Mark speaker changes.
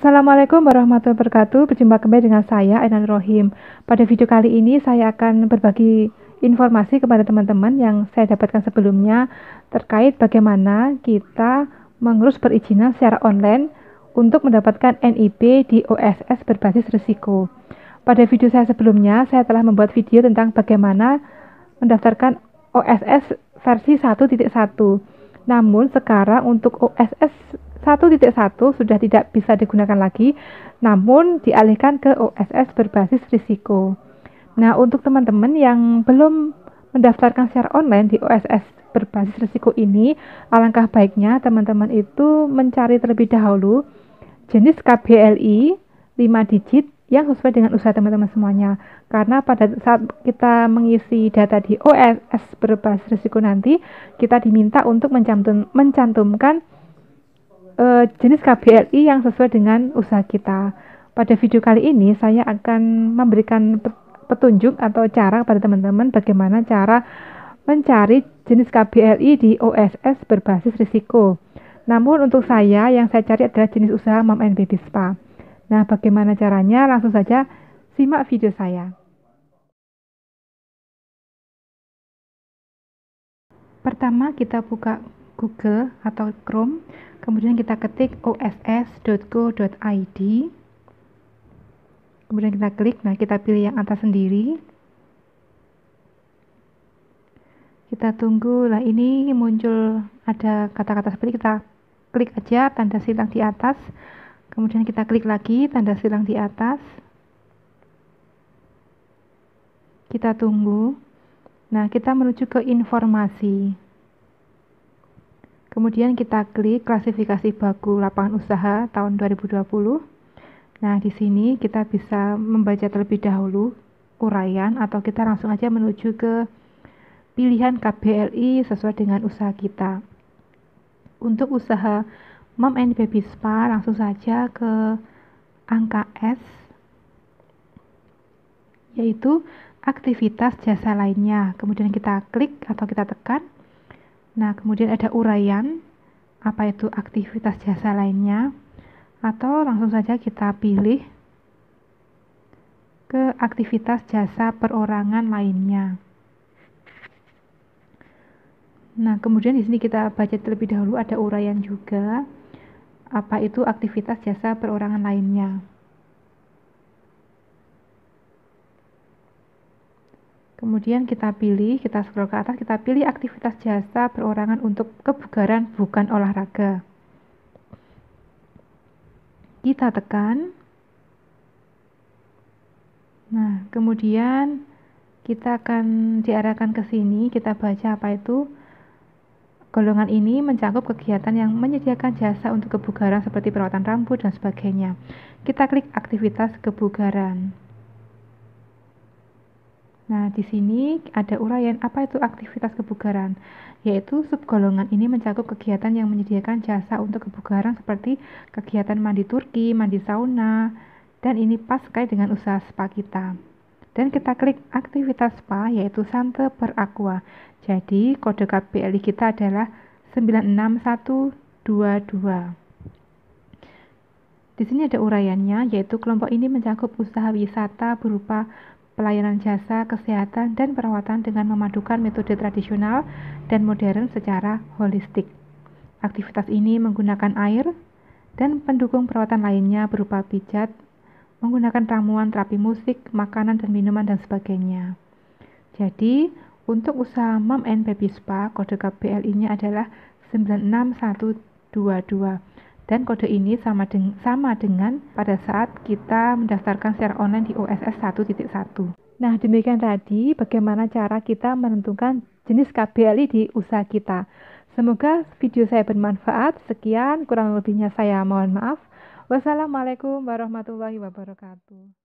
Speaker 1: Assalamualaikum warahmatullahi wabarakatuh. Berjumpa kembali dengan saya Ainan Rohim. Pada video kali ini saya akan berbagi informasi kepada teman-teman yang saya dapatkan sebelumnya terkait bagaimana kita mengurus perizinan secara online untuk mendapatkan NIP di OSS berbasis risiko. Pada video saya sebelumnya, saya telah membuat video tentang bagaimana mendaftarkan OSS versi 1.1. Namun sekarang untuk OSS 1.1 sudah tidak bisa digunakan lagi, namun dialihkan ke OSS berbasis risiko. Nah, untuk teman-teman yang belum mendaftarkan secara online di OSS berbasis risiko ini, alangkah baiknya teman-teman itu mencari terlebih dahulu jenis KBLI 5 digit yang sesuai dengan usaha teman-teman semuanya. Karena pada saat kita mengisi data di OSS berbasis risiko nanti, kita diminta untuk mencantum, mencantumkan e, jenis KBLI yang sesuai dengan usaha kita. Pada video kali ini saya akan memberikan petunjuk atau cara kepada teman-teman bagaimana cara mencari jenis KBLI di OSS berbasis risiko. Namun untuk saya yang saya cari adalah jenis usaha Mom and Baby Spa. Nah, bagaimana caranya? Langsung saja simak video saya. Pertama, kita buka Google atau Chrome kemudian kita ketik oss.go.id kemudian kita klik nah kita pilih yang atas sendiri kita tunggu lah ini muncul ada kata-kata seperti kita klik aja tanda silang di atas kemudian kita klik lagi tanda silang di atas kita tunggu nah kita menuju ke informasi Kemudian kita klik klasifikasi baku lapangan usaha tahun 2020. Nah, di sini kita bisa membaca terlebih dahulu uraian atau kita langsung aja menuju ke pilihan KBLI sesuai dengan usaha kita. Untuk usaha Mom and Baby Spa langsung saja ke angka S yaitu aktivitas jasa lainnya. Kemudian kita klik atau kita tekan Nah, kemudian ada uraian, apa itu aktivitas jasa lainnya, atau langsung saja kita pilih ke aktivitas jasa perorangan lainnya. Nah, kemudian di sini kita baca terlebih dahulu ada uraian juga apa itu aktivitas jasa perorangan lainnya. Kemudian kita pilih, kita scroll ke atas, kita pilih aktivitas jasa perorangan untuk kebugaran bukan olahraga. Kita tekan. Nah, kemudian kita akan diarahkan ke sini, kita baca apa itu. Golongan ini mencakup kegiatan yang menyediakan jasa untuk kebugaran seperti perawatan rambut dan sebagainya. Kita klik aktivitas kebugaran. Nah, di sini ada uraian apa itu aktivitas kebugaran, yaitu subgolongan ini mencakup kegiatan yang menyediakan jasa untuk kebugaran seperti kegiatan mandi Turki, mandi sauna, dan ini pas sekali dengan usaha spa kita. Dan kita klik aktivitas spa yaitu Sante per Aqua. Jadi, kode KPLI kita adalah 96122. Di sini ada uraiannya, yaitu kelompok ini mencakup usaha wisata berupa pelayanan jasa, kesehatan, dan perawatan dengan memadukan metode tradisional dan modern secara holistik. Aktivitas ini menggunakan air dan pendukung perawatan lainnya berupa pijat, menggunakan ramuan terapi musik, makanan dan minuman, dan sebagainya. Jadi, untuk usaha Mom and Baby Spa, kode KBLI-nya adalah 96122 dan kode ini sama, deng sama dengan pada saat kita mendaftarkan secara online di OSS 1.1. Nah, demikian tadi bagaimana cara kita menentukan jenis KBLI di usaha kita. Semoga video saya bermanfaat. Sekian, kurang lebihnya saya mohon maaf. Wassalamualaikum warahmatullahi wabarakatuh.